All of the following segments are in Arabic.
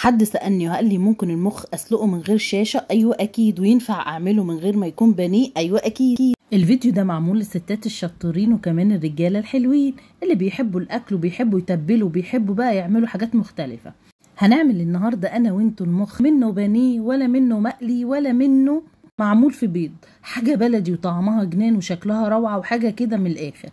حد سألني وقال لي ممكن المخ أسلقه من غير شاشة أيوة أكيد وينفع أعمله من غير ما يكون بني أيوة أكيد الفيديو ده معمول للستات الشطورين وكمان الرجالة الحلوين اللي بيحبوا الأكل وبيحبوا يتبلوا وبيحبوا بقى يعملوا حاجات مختلفة هنعمل النهاردة أنا وانتوا المخ منه بانيه ولا منه مقلي ولا منه معمول في بيض حاجة بلدي وطعمها جنان وشكلها روعة وحاجة كده من الآخر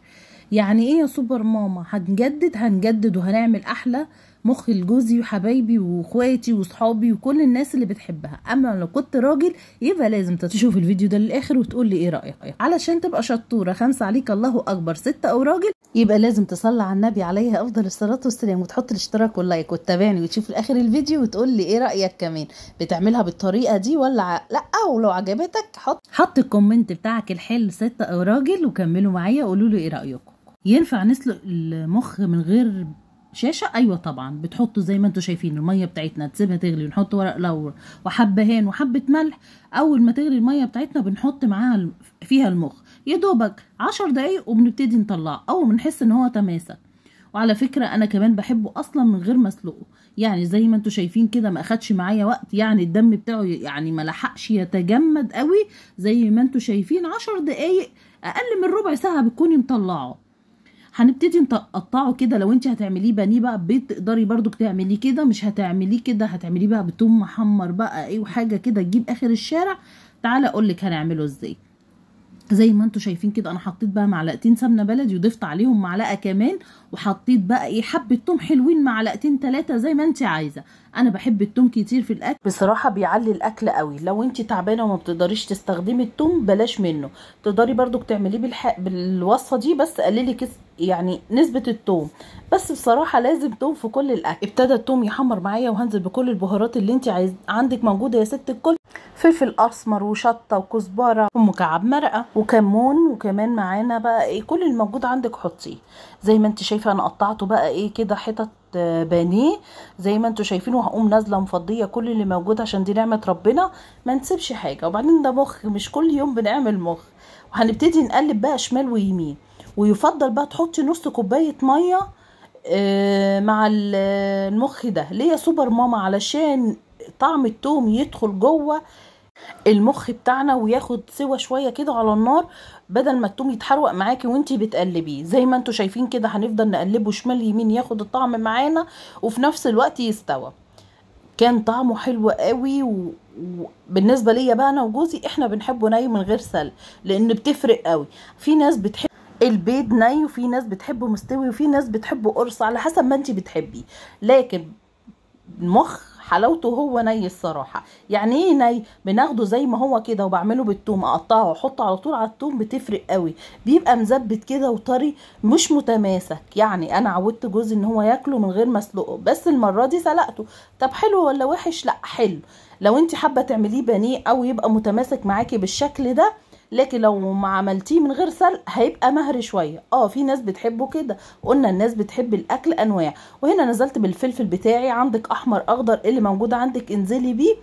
يعني ايه يا سوبر ماما هنجدد هنجدد وهنعمل احلى مخ لجوزي وحبايبي واخواتي وصحابي وكل الناس اللي بتحبها اما لو كنت راجل يبقى لازم تشوف الفيديو ده للاخر وتقول لي ايه رايك علشان تبقى شطوره خمسه عليك الله اكبر ست او راجل يبقى لازم تصلي على النبي عليه افضل الصلاه والسلام وتحط الاشتراك واللايك وتتابعني وتشوف الاخر الفيديو وتقول لي ايه رايك كمان بتعملها بالطريقه دي ولا لا ولو عجبتك حط حط الكومنت بتاعك الحل ست او راجل وكملوا معايا قولوا لي ايه رايكم ينفع نسلق المخ من غير شاشه ايوه طبعا بتحطوا زي ما انتم شايفين الميه بتاعتنا تسيبها تغلي ونحط ورق لور وحبه هان وحبه ملح اول ما تغلي الميه بتاعتنا بنحط معاها فيها المخ يا دوبك 10 دقايق وبنبتدي نطلعه اول ما نحس ان هو تماسك وعلى فكره انا كمان بحبه اصلا من غير ما اسلقه يعني زي ما انتم شايفين كده ما اخدش معايا وقت يعني الدم بتاعه يعني ما لحقش يتجمد قوي زي ما انتم شايفين 10 دقايق اقل من ربع ساعه بتكوني مطلعه هنبتدي نقطعه كده لو انت هتعمليه بانيه بقى بتقدري تقدري برضك تعمليه كده مش هتعمليه كده هتعمليه بقى بتوم محمر بقى ايه وحاجه كده تجيب اخر الشارع تعالى اقولك هنعمله ازاي زي ما انتم شايفين كده انا حطيت بقى معلقتين سمنه بلدي وضفت عليهم معلقه كمان وحطيت بقى ايه حبه توم حلوين معلقتين ثلاثه زي ما انت عايزه انا بحب التوم كتير في الاكل بصراحه بيعلي الاكل قوي لو انت تعبانه وما بتقدريش تستخدمي التوم بلاش منه تقدري برضو تعمليه بالح... بالوصفه دي بس قللي كيس يعني نسبة التوم بس بصراحة لازم توم في كل الاكل ابتدى التوم يحمر معايا وهنزل بكل البهارات اللي انت عايز عندك موجودة يا ست الكل فلفل اسمر وشطة وكزبرة ومكعب مرقة وكمون وكمان معانا بقى ايه كل الموجود عندك حطيه زي ما انت شايفة انا قطعته بقى ايه كده حتت آه، بانيه زي ما انتوا شايفين وهقوم نازله مفضيه كل اللي موجود عشان دي نعمه ربنا ما نسيبش حاجه وبعدين ده مخ مش كل يوم بنعمل مخ وهنبتدي نقلب بقى شمال ويمين ويفضل بقى تحطي نص كوبايه ميه آه، مع المخ ده ليه يا سوبر ماما علشان طعم التوم يدخل جوه المخ بتاعنا وياخد سوا شويه كده على النار بدل ما التوم يتحرق معاكي وانتي بتقلبيه زي ما انتوا شايفين كده هنفضل نقلبه شمال يمين ياخد الطعم معانا وفي نفس الوقت يستوى كان طعمه حلو قوي و... وبالنسبه ليا بقى انا وجوزي احنا بنحبه ناي من غير سل لان بتفرق قوي في ناس بتحب البيض ني وفي ناس بتحبه مستوي وفي ناس بتحبه قرص على حسب ما انت بتحبي لكن المخ حلاوته هو ني الصراحه يعني ايه ني بناخده زي ما هو كده وبعمله بالثوم اقطعه واحطه على طول على الثوم بتفرق قوي بيبقى مزبت كده وطري مش متماسك يعني انا عودت جوزي ان هو ياكله من غير ما اسلقه بس المره دي سلقته طب حلو ولا وحش لا حلو لو انت حابه تعمليه بانيه او يبقى متماسك معاكي بالشكل ده لكن لو ما عملتيه من غير سلق هيبقى مهري شويه اه في ناس بتحبه كده قلنا الناس بتحب الاكل انواع وهنا نزلت بالفلفل بتاعي عندك احمر اخضر اللي موجود عندك انزلي بيه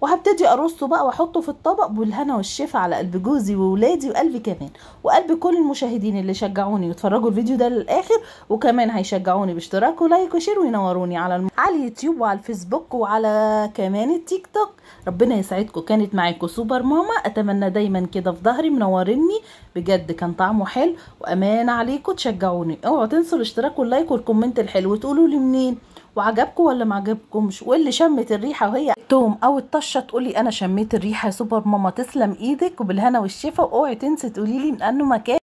وهبتدي ارصه بقى واحطه في الطبق بالهنا والشفا على قلب جوزي وولادي وقلبي كمان وقلب كل المشاهدين اللي شجعوني واتفرجوا الفيديو ده للاخر وكمان هيشجعوني باشتراك ولايك وشير وينوروني على الم... على اليوتيوب وعلى الفيسبوك وعلى كمان التيك توك ربنا يسعدكم كانت معاكم سوبر ماما اتمنى دايما كده في ظهري منورني بجد كان طعمه حلو وامان عليكم تشجعوني اوعوا تنسوا الاشتراك واللايك والكومنت الحلو وتقولوا لي منين وعجبكم ولا ما عجبكمش واللي شمت الريحه وهي توم او الطشه تقولي انا شميت الريحه يا سوبر ماما تسلم ايدك وبالهنا والشفا اوعي تنسي تقولي لي انه مكان